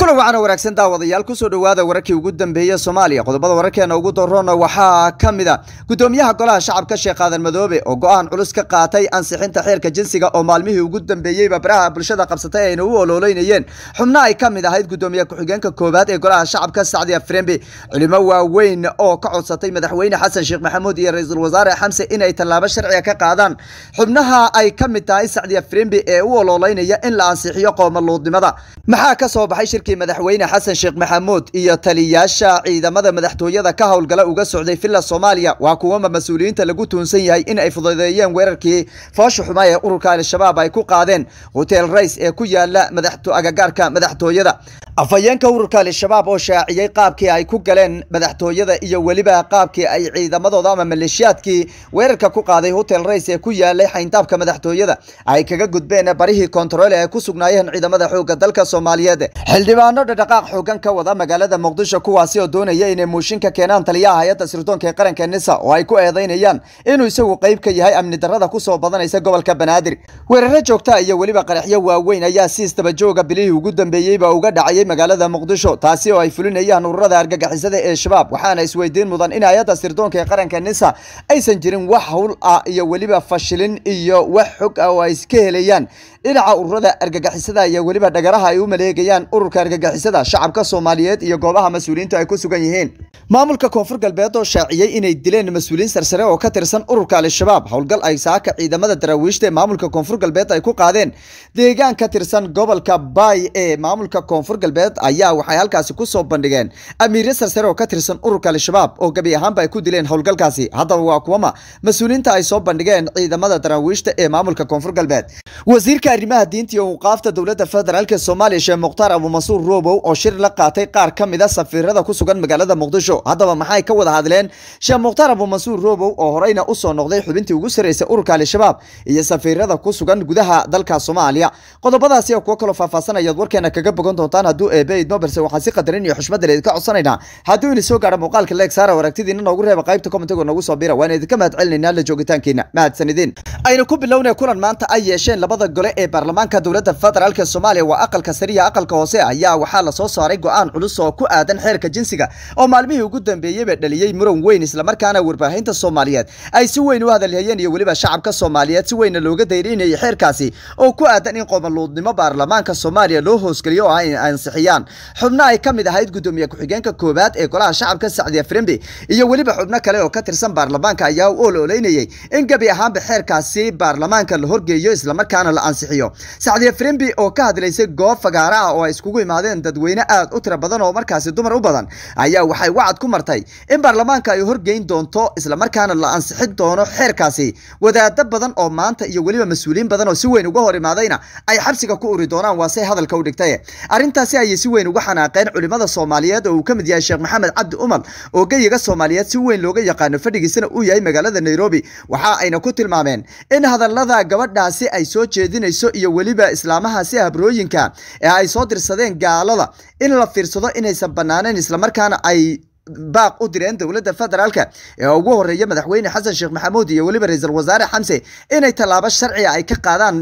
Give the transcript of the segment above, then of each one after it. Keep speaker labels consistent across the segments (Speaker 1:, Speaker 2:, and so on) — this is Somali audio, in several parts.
Speaker 1: kulan waxaana wanaagsan daawadayaal kusoo dhawaada wararkii ugu dambeeyey soomaaliya qodobada wararkeena ugu daroona waxaa ka mid a ah gudoomiyaha golaha shacabka sheekh aadan madoobe oo go'aan culus ka qaatay ansixinta xeerka jinsiga oo maalmihii ugu dambeeyeyba baraha bulshada qabsatay ayna u ololeynayeen xubno ay ka mid ahayd gudoomiye ku-xigeenka koowaad ee golaha shacabka sacdi afrembi culimo waaweyn oo ka codsatay madaxweyne xasan sheekh maxamuud iyo ra-iisul wasaare xamse inay tallaabo sharciga ka qaadaan xubnaha ay ka mid tahay sacdi afrembi ee u ololeynaya in la ansixiyo qoomaluudnimada maxaa kasoo baxay xilkii madaxweyne xasan sheekh maxamuud iyo taliyaasha ciidamada madaxtooyada ka howlgala uga socday villa soomaaliya waa kuwama mas-uuliyiinta lagu tuunsan yahay in ay fududeeyeen weerarkii foosha xuma ee ururka al-shabaab ay ku qaadeen hotel rays ee ku yaala agagaarka madaxtooyada afhayeenka ururka al-shabaab oo shaaciyey qaabkii ay ku galeen madaxtooyada iyo weliba qaabkii ay ciidamadooda ama maleeshiyaadkii weerarka ku qaaday hotel rays ee ku yaalay xayndaabka madaxtooyada ay kaga gudbeen barihii kontarool ee ay ku sugnaayeen ciidamada xoogga dalka soomaaliyeed xildhibaano dhadhaqaaq xoogan ka wada magaalada muqdisho kuwaasi oo doonaya inay muushinka keenaan taliyaha hay-adda sirdoonka ee qaranka nisa oo ay ku eedaynayaan inuu isagu qayb ka yahay amni darrada ku soo badanaysa gobolka banaadir weeraro joogta iyo weliba qaraxyo waaweyn ayaa si jooga bilihii ugu dambeeyeyba uga dhacayay magaalada muqdisho taasi oo ay fulinayaan ururada argagixisada ee shabaab waxaana isweydiin mudan in hay-adda sirdoonka ee qaranka nisa aysan jirin wax howl ah iyo weliba fashilin iyo wax xog ah oo ay iska helayaan dhinaca ururada argagixisada ayaa weliba dhagaraha ay u maleegayaan ururka argagixisada shacabka soomaaliyeed iyo goobaha mas-uuliyiintu ay ku sugan yihiin maamulka koonfur galbeed oo shaaciyey inay dileen mas-uuliyiin sarsare oo ka tirsan ururka al-shabaab howlgal ay saaka ciidamada daraawiishta ee maamulka koonfur galbeed ay ku qaadeen deegaan ka tirsan gobolka bay ee maamulka koonfur galbeed ayaa waxay halkaasi kusoo bandhigeen amiiryo sarsare oo ka tirsan ururka al-shabaab oo gebi ahaanba ay ku dileen howlgalkaasi haddaba waa kuwama mas uuliinta ay soo bandhigeen ciidamada daraawiishta ee maamulka koonfur galbeed wasiirka arrimaha diinta iyo waqaafta dowladda federaalk soomaaliya sheekh mukhtaar abuumansuur roobow oo shir la qaatay qaar ka mid a ah safiirada ku sugan magaalada muqdisho jiro haddaba maxay ka wada hadleen sheekh mukhtaar abumansuur robow oo horeyna usoo noqday xubintii ugu sarreysay ururka al-shabaab iyo safiirada ku sugan gudaha dalka soomaaliya qodobadaasi kuwo kaloo faahfaasanaya warkeena kaga bogan doontaan hadduu eebe idno barse waxaan si qadarin iyo xushmadale idinka codsanaynaa hadduu ini soo gaadho muuqaalka leeg saara aragtidiina noogu reeba qaybta commentigo noogu soo bira waan idinka mahad la joogitaankiina mahadsanidin aynu ku bilownay kulan maanta ay yeesheen labada gole ee baarlamaanka dowladda federaalk soomaaliya waa aqalka sariya aqalka hoose ayaa waxaa lasoo saaray go-aan culus oo ku aadan xeerka jinsiga oo maalmihii ugu dambeeyeyba dhaliyey muran weyn islamarkaana warbaahinta soomaaliyeed ay si weyn u hadalhayeen iyo weliba shacabka soomaaliyeed si weynna looga dayrinayay xeerkaasi oo ku aadan in qoomaluudnimo baarlamaanka soomaaliya loo hoosgeliyo oo ay ansixiyaan xubno ay ka mid ahayd gudoomiye ku-xigeenka koowaad ee golaha shacabka sacdiya frembi iyo weliba xubno kale oo ka tirsan baarlamaanka ayaa u ololeynayey in gebi ahaanba xeerkaasi baarlamaanka la horgeeyo islamarkaana la ansixiyo sacdiya frembi oo ka hadlaysay goob fagaara ah oo ay iskugu imaadeen dadweyne aad u tira badan oo markaasi dumar u badan ayaa waxay wacad ku martay in baarlamaanka ay horgeyn doonto islamarkaana la ansixin doono xeerkaasi wadaado badan oo maanta iyo weliba mas-uuliyiin badan oo si weyn uga hor imaadayna ay xabsiga ku uri doonaan waase hadalka u dhigtay arrintaasi ayay si weyn uga xanaaqeen culimada soomaaliyeed oo uu ka mid yahay sheekh maxamed cabdi umar oo geyiga soomaaliyeed si weyn looga yaqaano fadhigiisana uu yahay magaalada nairobi waxa ayna ku tilmaameen in hadallada gabadhaasi ay soo jeedinayso iyo weliba islaamahaasi habrooyinka ee ay soo dirsadeen gaalada in la fiirsado inaysan banaanayn islamarkaana ay baaq u direen dowladda federaalka ee ugu horeeya madaxweyne xasan sheekh maxamuud iyo weliba ra-iisul wasaare xamse inay tallaabo sharciga ay ka qaadaan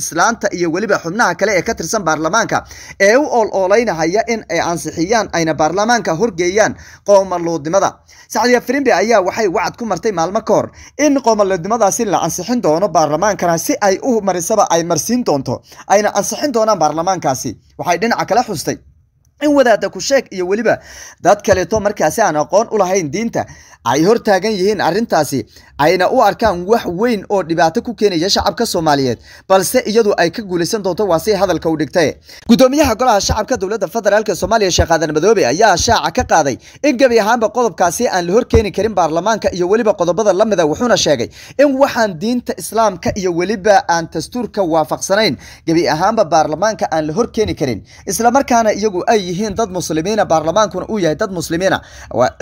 Speaker 1: islaanta iyo weliba xubnaha kale ee ka tirsan baarlamaanka ee u ool ooleynahaya in ay ansixiyaan ayna baarlamaanka horgeeyaan qoomaloodnimada sacdiya firimbe ayaa waxay wacad ku martay maalmo ka hor in qoomaloodnimadaasi la ansixin doono baarlamaankana si ay u marisaba ay marsiin doonto ayna ansixin doonaan baarlamaankaasi waxay dhinaca kale xustay in wadaada ku sheeg iyo weliba dad kaleeto markaasi aan aqoon u lahayn diinta ay hor taagan yihiin arrintaasi ayna u arkaan wax weyn oo dhibaato ku keenaya shacabka soomaaliyeed balse iyadu ay ka guulaysan doonto waa si hadalka u dhigtay gudoomiyaha golaha shacabka dowladda federaalk soomaaliya sheekh aadan madoobe ayaa shaaca ka qaaday in gebi ahaanba qodobkaasi aan la hor keeni karin baarlamaanka iyo weliba qodobada lamida wuxuuna sheegay in waxaan diinta islaamka iyo weliba aan dastuurka waafaqsanayn gebi ahaanba baarlamaanka aan la hor keeni karin islamarkaana iyagu ay yihiin dad muslimiina baarlamaankuna uu yahay dad muslimiina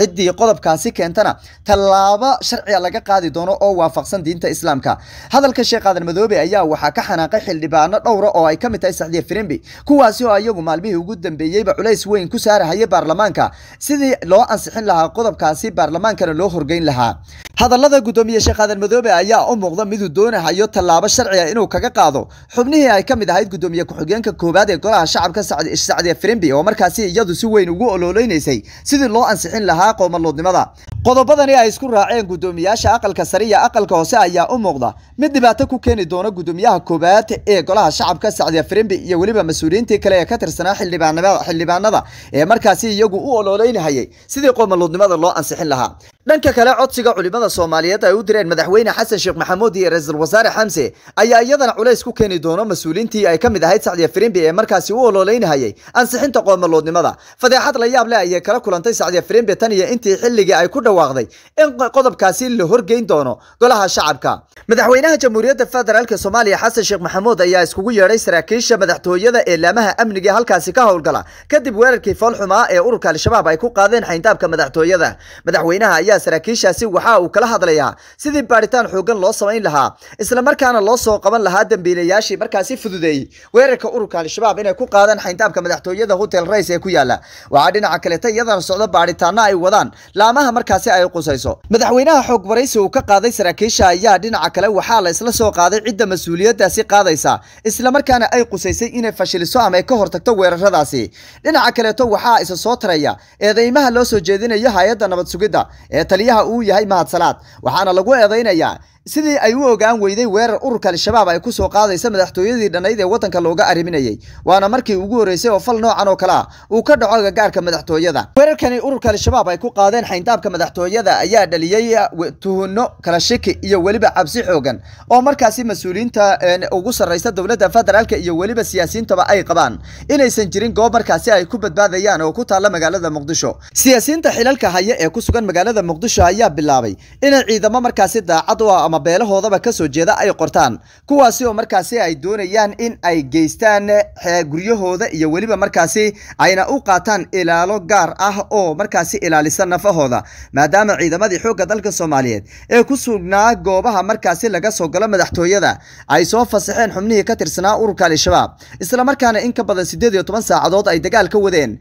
Speaker 1: ciddii qodobkaasi keentana tallaabo sharciga laga qaadi doono oo waafaqsan diinta islaamka hadalka sheekh aadan madoobe ayaa waxaa ka xanaaqay xildhibaano dhowra ah oo ay ka mid tahay saxdiya firimbi kuwaasi oo iyagu maalmihii ugu dambeeyeyba culays weyn ku saarahaya baarlamaanka sidii loo ansixin lahaa qodobkaasi baarlamaankana loo horgeyn lahaa hadallada guddoomiye sheekh aadan madoobe ayaa u muuqda miduu doonahayo tallaabo sharciga ah inuu kaga qaado xubnihii ay ka mid ahayd guddoomiye ku-xigeenka koowaad ee golaha shacabka sacdiya firimbi oo markaasi iyadu si weyn ugu ololeynaysay sidii loo ansixin lahaa qoomaluudnimada qodobadani ay isku raaceen guddoomiyaasha aqalka sare iyo aqalka hoose ayaa u muuqda mid dhibaato ku keeni doona guddoomiyaha koowaad ee golaha shacabka sacdiya firimbi iyo weliba mas-uuliyiintii kale ee ka tirsanaa xildhibaanada ee markaasi iyagu u ololeynahayay sidii qoomaluudnimada loo ansixin lahaa dhanka kale codsiga culimada soomaaliyeed ay u direen madaxweyne xasan sheekh maxamuud iyo ra-iisul wasaare xamse ayaa iyadana culays ku keeni doono mas-uuliyiintii ay ka mid ahayd sacdiya firimbi ee markaasi u ololeynahayay ansixinta qoomaluudnimada fadeexad la yaab leh ayay kala kulantay sacdiya firimbi tan iyo intii xilligii ay ku dhawaaqday in qodobkaasi la horgeyn doono golaha shacabka madaxweynaha jamhuuriyadda federaalk soomaaliya xasan sheekh maxamuud ayaa iskugu yeedhay saraakiisha madaxtooyada ee laamaha amniga halkaasi ka howlgala kadib weerarkii foolxumaa ee ururka al-shabaab ay ku qaadeen xayndaabka madaxtooyada madaxweynaha ayaa saraakiishaasi waxa uu kala hadlayaa sidii baaritaan xoogan loo samayn lahaa islamarkaana loo soo qaban lahaa dembiilayaashii markaasi fududeeyey weerarka ururka al-shabaab inay ku qaadaan xayndaabka madaxtooyada hotel rays ee ku yaala waxaa dhinaca kaleeta iyadana socdo baadhitaano ay wadaan laamaha markaasi taasi ay qusayso madaxweynaha xoog baraysi uu ka qaaday saraakiisha ayaa dhinaca kale waxaa la isla soo qaaday cidda mas-uuliyaddaasi qaadaysa islamarkaana ay qusaysay inay fashiliso ama ay ka hortagto weeraradaasi dhinaca kaleeto waxaa isa soo taraya eedeymaha loo soo jeedinayo hay-adda nabad sugidda ee taliyaha uu yahay mahad salaad waxaana lagu eedaynayaa sidii ay u ogaan weyday weerar ururka al-shabaab ay ku soo qaadaysa madaxtooyadii dhannayd ee waddanka looga arriminayay waana markii ugu horreysay oo fal noocan oo kale ah uu ka dhaco agagaarka madaxtooyada weerarkani ururka al-shabaab ay ku qaadeen xayndaabka madaxtooyada ayaa dhaliyay tuhuno kala shiki iyo weliba cabsi xoogan oo markaasi mas-uuliyiinta ugu sarraysa dowladda federaalka iyo weliba siyaasiyiintaba ay qabaan inaysan jirin goob markaasi ay ku badbaadayaan oo ku taalla magaalada muqdisho siyaasiyiinta xilalka haya ee ku sugan magaalada muqdisho ayaa bilaabay inay ciidamo markaasi daacad u ah ama beelahoodaba kasoo jeeda ay qortaan kuwaasi oo markaasi ay doonayaan in ay geystaan eh, guryahooda iyo weliba markaasi ayna u qaataan ilaalo gaar ah oo markaasi ilaalisa nafahooda maadaama ciidamadii xoogga dalka soomaaliyeed ee ku sugnaa goobaha markaasi laga soo galo madaxtooyada ay soo fasaxeen xubnihii ka tirsanaa ururka al-shabaab islamarkaana in ka badan siddeed iyo toban saacadood ay dagaal ka wadeen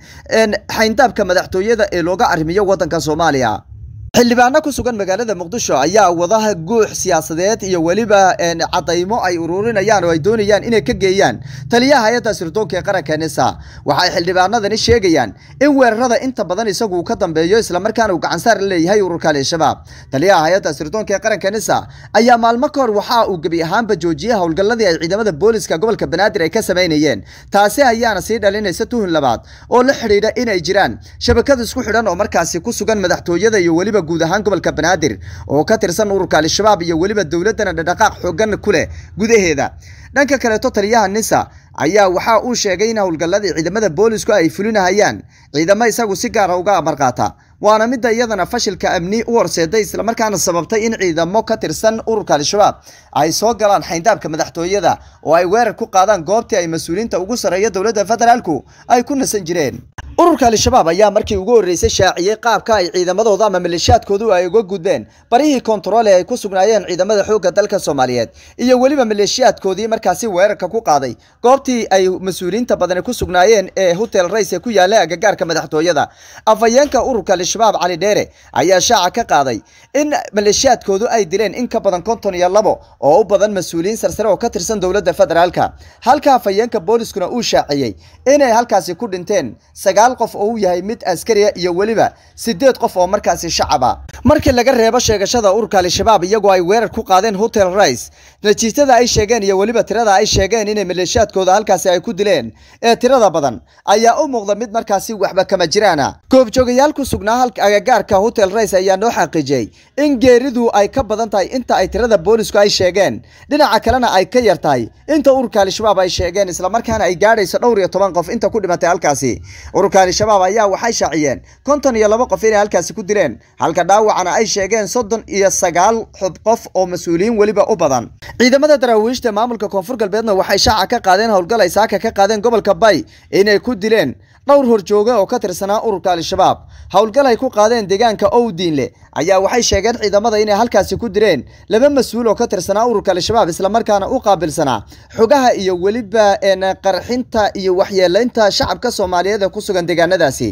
Speaker 1: xayndaabka madaxtooyada ee looga arrimiyo waddanka soomaaliya xildhibaano ku sugan magaalada muqdisho ayaa wadaha guux siyaasadeed iyo weliba cadaymo ay ururinayaan oo ay doonayaan inay ka geeyaan taliyaha hay-adda sirdoonka ee qaranka nisa waxay xildhibaanadani sheegayaan in weerarada inta badan isagu uu ka dambeeyo islamarkaana uu gacansaar la leeyahay ururka al-shabaab taliyaha hay-adda sirdoonka ee qaranka nisa ayaa maalmo kahor waxa uu gebi ahaanba joojiyey howlgalladii ay ciidamada booliska gobolka banaadir ay ka samaynayeen taasi ayaana sii dhalinaysa tuhun labaad oo la xidhiidha inay jiraan shabakad isku xidhan oo markaasi ku sugan madaxtooyada iyo weliba weliba guud ahaan gobolka banaadir oo ka tirsan ururka al-shabaab iyo weliba dowladdana dhadhaqaaq xoogan ku leh gudaheeda dhanka kaleeto taliyaha nisa ayaa waxaa uu sheegay in howlgalladii ciidamada booliisku ay fulinahayaan ciidamo isagu si gaara ah uga amar qaataa waana midda iyadana fashilka amni u horseeday islamarkaana sababtay in ciidamo ka tirsan ururka al-shabaab ay soo galaan xayndaabka madaxtooyada oo ay weerar ku qaadaan goobtii ay mas uuliinta ugu sarreeya dowladda federaalku ay ku nasan jireen ururka al-shabaab ayaa markii ugu horreysay shaaciyey qaabka ay ciidamadooda ama maleeshiyaadkoodu ay uga gudbeen barihii kontrool ee ay ku sugnaayeen ciidamada xoogga dalka soomaaliyeed iyo weliba maleeshiyaadkoodii markaasi weerarka ku qaaday goobtii ay mas uuliinta badani ku sugnaayeen ee hotel rays ee ku yaalay agagaarka madaxtooyada afhayeenka ururka al-shabaab cali dheere ayaa shaaca ka qaaday in maleeshiyaadkoodu ay dileen in ka badan konton iyo labo oo u badan mas-uuliyiin sarsare oo ka tirsan dowladda federaalka halka fayeenka booliskuna uu shaaciyey inay halkaasi ku dhinteen sagaal qof oo uu yahay mid askariya iyo weliba siddeed qof oo markaasi shacaba markii laga reebo sheegashada ururka al-shabaab iyagoo ay weerar ku qaadeen hotel rice natiijada ay sheegeen iyo weliba tirada ay sheegeen inay maleeshiyaadkooda halkaasi ay ku dileen ee tirada badan ayaa u muuqda mid markaasi waxba kama jiraana goobjoogayaal ku sugnaa halka agagaarka hotel rice ayaa noo xaqiijiyey in geeridu ay ka badan tahay inta ay tirada booliisku ay sheegeen dhinaca kalena ay ka yartahay inta ururka al-shabaab ay sheegeen islamarkaana ay gaadhayso dhowr iyo toban qof inta ku dhimatay halkaasi ururka al-shabaab ayaa waxay shaaciyeen konton iyo labo qof inay halkaasi ku dileen halka dhaawacana ay sheegeen soddon iyo sagaal xub qof oo mas-uuliyiin weliba u badan ciidamada daraawiishta maamulka koonfur galbeedna waxay shaaca ka qaadeen howlgal ay saaka ka qaadeen gobolka bay inay ku dileen dhowr horjooga oo ka tirsanaa ururka al-shabaab howlgal ay ku qaadeen deegaanka owdiinle ayaa waxay sheegeen ciidamada inay halkaasi ku direen laba mas-uul oo ka tirsanaa ururka al-shabaab islamarkaana u qaabilsanaa xogaha iyo weliba qarxinta iyo waxyeelaynta shacabka soomaaliyeed ee ku sugan deegaanadaasi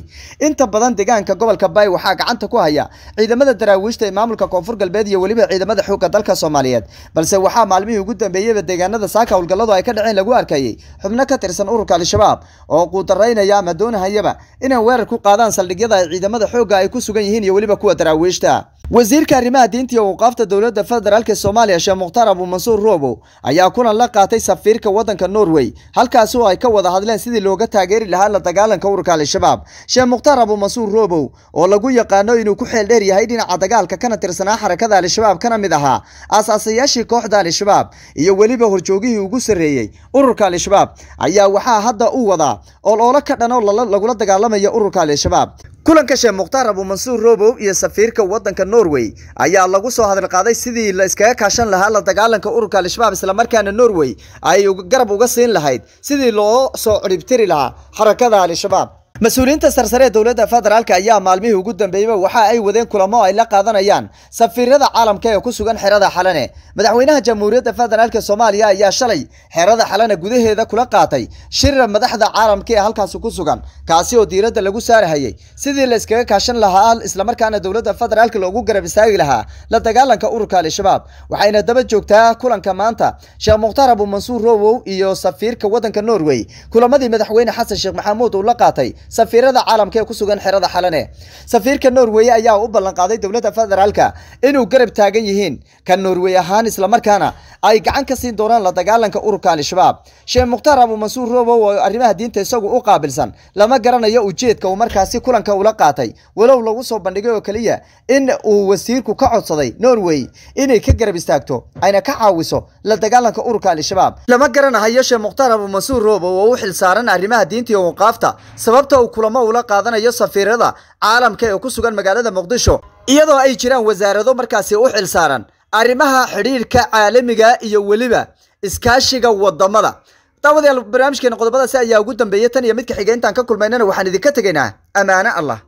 Speaker 1: inta badan deegaanka gobolka bay waxaa gacanta ku haya ciidamada daraawiishta ee maamulka koonfur galbeed iyo weliba ciidamada xoogga dalka soomaaliyeed balse waxaa maalmihii ugu dambeeyeyba deegaanada saaka howlgalladu ay ka dhaceen lagu arkayey xubno ka tirsan ururka al-shabaab oo quudaraynaya ama doonahayaba inay weerar ku qaadaan saldhigyada ay ciidamada xoog xoogga ay ku sugan yihiin iyo weliba kuwa daraawiishta wasiirka arrimaha diinta iyo awqaafta dowladda federaalk soomaaliya sheekh mukhtaar abuumansuur roobo ayaa kulan la qaatay safiirka waddanka norway halkaasoo ay ka wada hadleen sidii looga taageeri lahaa la dagaalanka ururka al-shabaab sheekh mukhtaar abuumansuur roobow oo lagu yaqaano inuu ku xeel dheer yahay dhinaca dagaalka kana tirsanaa xarakada al-shabaab kana mid ahaa aasaasayaashii kooxda al-shabaab iyo weliba horjoogihii ugu sarreeyey ururka al-shabaab ayaa waxaa hadda u wadaa ool oolo ka dhanoo lagula dagaalamaya ururka al-shabaab kulanka ka shee mukhtaar abuumansuur robow iyo safiirka waddanka norway ayaa lagu soo hadalqaaday sidii la iskaga kaashan lahaa la dagaalanka ururka al-shabaab islamarkaana norway ay garab uga siin lahayd sidii loo soo cidhibtiri lahaa xarakada al-shabaab mas-uuliyiinta sarsare ee dowladda federaalk ayaa maalmihii ugu dambeeyeyba waxa ay wadeen kulamo ay la qaadanayaan safiirada caalamka ee ku sugan xerada xalane madaxweynaha jamhuuriyadda federaalka soomaaliya ayaa shalay xerada xalane gudaheeda kula qaatay shirira madaxda caalamka ee halkaasi ku sugan kaasi oo diiradda lagu saarahayay sidii la iskaga kaashan lahaa islamarkaana dowladda federaalk loogu garab istaagi lahaa la dagaalanka ururka al-shabaab waxayna daba joogtaa kulanka maanta sheekh mukhtaar abu mansuur rowow iyo safiirka waddanka norway kulamadii madaxweyne xasan sheekh maxamuud uu la qaatay safiirada caalamka ee ku sugan xerada xalane safiirka norwey ayaa u ballanqaaday dowladda federaalka inuu garab taagan yihiin ka norwey ahaan islamarkaana ay gacan ka siin doonaan la dagaalanka ururka al-shabaab sheekh mukhtaar abu mansuur robow oo arrimaha diinta isagu u qaabilsan lama garanayo ujeedka uu markaasi kulanka ula qaatay walow lagu soo bandhigay oo keliya in uu wasiirku ka codsaday norway inay ka garab istaagto ayna ka caawiso la dagaalanka ururka al-shabaab lama garanahayo sheekh mukhtaar abu mansuur robow oo u xil saaran arrimaha diinta iyo waqaafta sababta uu kulamo ula qaadanayo safiirada caalamka ee ku sugan magaalada muqdisho iyadoo ay jiraan wasaarado markaasi u xil saaran arrimaha xidhiirka caalamiga iyo weliba iskaashiga wadamada daawadyaal barnaamijkeena qodobadaasi ayaa ugu dambeeyay tan iyo midka intaan ka kulmaynana waxaan idinka tegaynaa amaano allah